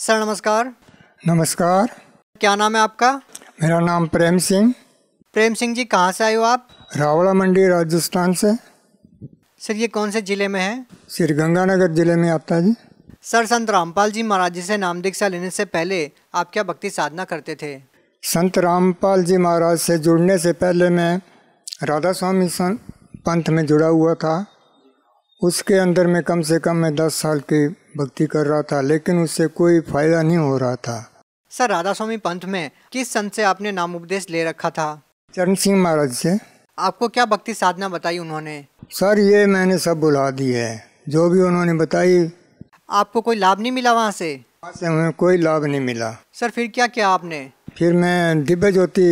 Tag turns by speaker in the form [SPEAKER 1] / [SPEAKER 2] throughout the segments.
[SPEAKER 1] sir नमस्कार नमस्कार क्या नाम है आपका
[SPEAKER 2] मेरा नाम प्रेम सिंह
[SPEAKER 1] प्रेम सिंह जी कहाँ से आए हो आप
[SPEAKER 2] रावला मंडी राजस्थान से
[SPEAKER 1] सर ये कौन से ज़िले में है
[SPEAKER 2] श्री गंगानगर ज़िले में आता है जी
[SPEAKER 1] सर संत रामपाल जी महाराज जी से नाम दीक्षा लेने से पहले आप क्या भक्ति साधना करते थे
[SPEAKER 2] संत रामपाल जी महाराज से जुड़ने से पहले मैं राधा स्वामी पंथ में जुड़ा हुआ था उसके अंदर में कम से कम मैं दस साल की भक्ति कर रहा था लेकिन उससे कोई फायदा नहीं हो रहा था
[SPEAKER 1] सर राधा स्वामी पंथ में किस संत से आपने नाम उपदेश ले रखा था
[SPEAKER 2] चरण सिंह महाराज से
[SPEAKER 1] आपको क्या भक्ति साधना बताई उन्होंने
[SPEAKER 2] सर ये मैंने सब बुला दी है जो भी उन्होंने बताई
[SPEAKER 1] आपको कोई लाभ नहीं मिला वहाँ से वहाँ से हमें
[SPEAKER 2] कोई लाभ नहीं मिला
[SPEAKER 1] सर फिर क्या किया आपने
[SPEAKER 2] फिर मैं दिव्य ज्योति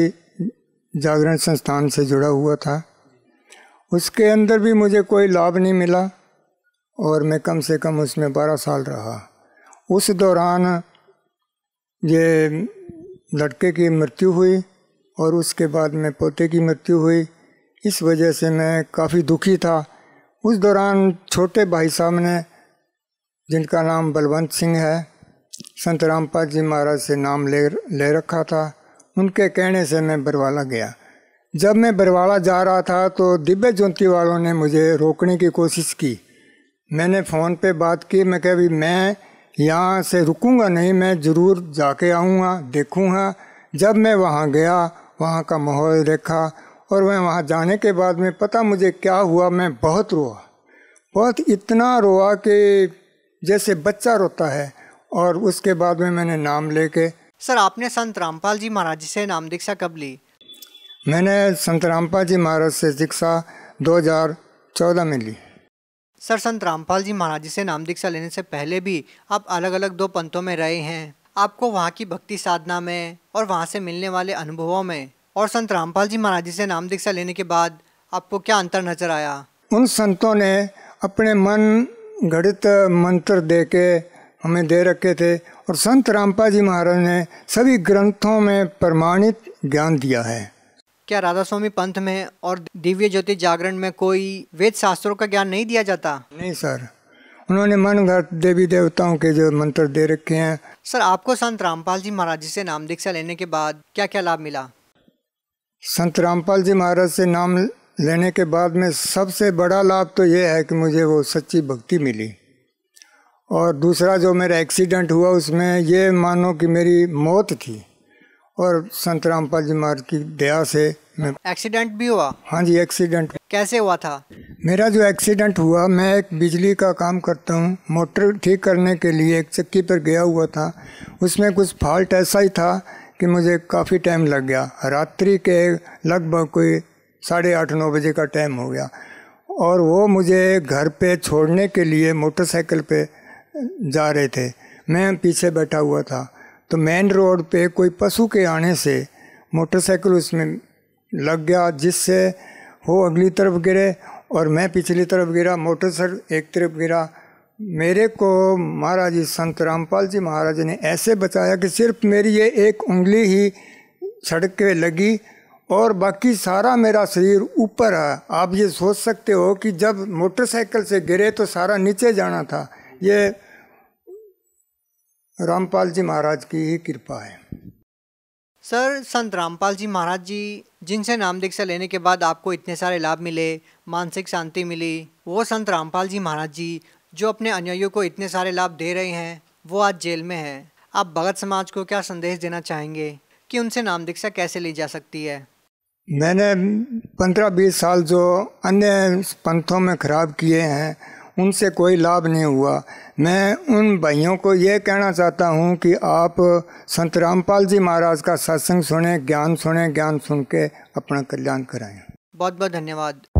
[SPEAKER 2] जागरण संस्थान से जुड़ा हुआ था उसके अंदर भी मुझे कोई लाभ नहीं मिला और मैं कम से कम उसमें बारह साल रहा उस दौरान ये लड़के की मृत्यु हुई और उसके बाद में पोते की मृत्यु हुई इस वजह से मैं काफ़ी दुखी था उस दौरान छोटे भाई साहब ने जिनका नाम बलवंत सिंह है संत रामपाल जी महाराज से नाम ले ले रखा था उनके कहने से मैं बरवाला गया जब मैं बरवाला जा रहा था तो दिव्य ज्योति वालों ने मुझे रोकने की कोशिश की मैंने फ़ोन पे बात की मैं कह भी मैं यहाँ से रुकूंगा नहीं मैं ज़रूर जाके आऊँगा देखूँगा जब मैं वहाँ गया वहाँ का माहौल देखा और मैं वहाँ जाने के बाद में पता मुझे क्या हुआ मैं बहुत रोआ बहुत इतना रोआ कि जैसे बच्चा रोता है और उसके बाद में मैंने नाम लेके
[SPEAKER 1] सर आपने संत रामपाल जी महाराज से नाम दीक्षा कब ली
[SPEAKER 2] मैंने संत रामपाल जी महाराज से दीक्षा 2014 में ली
[SPEAKER 1] सर संत रामपाल जी महाराज जी से नाम दीक्षा लेने से पहले भी आप अलग अलग दो पंथों में रहे हैं आपको वहाँ की भक्ति साधना में और वहाँ से मिलने वाले अनुभवों में और संत रामपाल जी महाराज जी से नाम दीक्षा लेने के बाद आपको क्या अंतर नजर आया
[SPEAKER 2] उन संतों ने अपने मन गणित मंत्र दे के हमें दे रखे थे और संत रामपाल जी महाराज ने सभी ग्रंथों में प्रमाणित ज्ञान दिया है
[SPEAKER 1] क्या राधा स्वामी पंथ में और दिव्य ज्योति जागरण में कोई वेद शास्त्रों का ज्ञान नहीं दिया जाता
[SPEAKER 2] नहीं सर उन्होंने मन घट देवी देवताओं के जो मंत्र दे रखे हैं
[SPEAKER 1] सर आपको संत रामपाल जी महाराज जी से नाम दीक्षा लेने के बाद क्या क्या लाभ मिला
[SPEAKER 2] संत रामपाल जी महाराज से नाम लेने के बाद में सबसे बड़ा लाभ तो ये है कि मुझे वो सच्ची भक्ति मिली और दूसरा जो मेरा एक्सीडेंट हुआ उसमें ये मानो कि मेरी मौत थी और संत रामपाल जी महाराज की दया से
[SPEAKER 1] मैं एक्सीडेंट भी हुआ हाँ जी एक्सीडेंट कैसे हुआ था
[SPEAKER 2] मेरा जो एक्सीडेंट हुआ मैं एक बिजली का काम करता हूँ मोटर ठीक करने के लिए एक चक्की पर गया हुआ था उसमें कुछ फॉल्ट ऐसा ही था कि मुझे काफ़ी टाइम लग गया रात्रि के लगभग कोई साढ़े आठ नौ बजे का टाइम हो गया और वो मुझे घर पे छोड़ने के लिए मोटरसाइकिल पे जा रहे थे मैं पीछे बैठा हुआ था तो मेन रोड पे कोई पशु के आने से मोटरसाइकिल उसमें लग गया जिससे वो अगली तरफ गिरे और मैं पिछली तरफ गिरा मोटरसाइकिल एक तरफ गिरा मेरे को महाराज जी संत रामपाल जी महाराज ने ऐसे बचाया कि सिर्फ मेरी ये एक उंगली ही सड़क के लगी और बाकी सारा मेरा शरीर ऊपर है आप ये सोच सकते हो कि जब मोटरसाइकिल से गिरे तो सारा नीचे जाना था ये रामपाल जी महाराज की ही कृपा है
[SPEAKER 1] सर संत रामपाल जी महाराज जी जिनसे नाम दीक्षा लेने के बाद आपको इतने सारे लाभ मिले मानसिक शांति मिली वो संत रामपाल जी महाराज जी जो अपने अनुयायियों को इतने सारे लाभ दे रहे हैं वो आज जेल में है आप भगत समाज को क्या संदेश देना चाहेंगे कि उनसे नाम दीक्षा कैसे ली जा सकती है
[SPEAKER 2] मैंने पंद्रह बीस साल जो अन्य पंथों में खराब किए हैं उनसे कोई लाभ नहीं हुआ मैं उन भाइयों को यह कहना चाहता हूँ कि आप संत रामपाल जी महाराज का सत्संग सुने ज्ञान सुने ज्ञान सुन के अपना कल्याण कराएं
[SPEAKER 1] बहुत बहुत धन्यवाद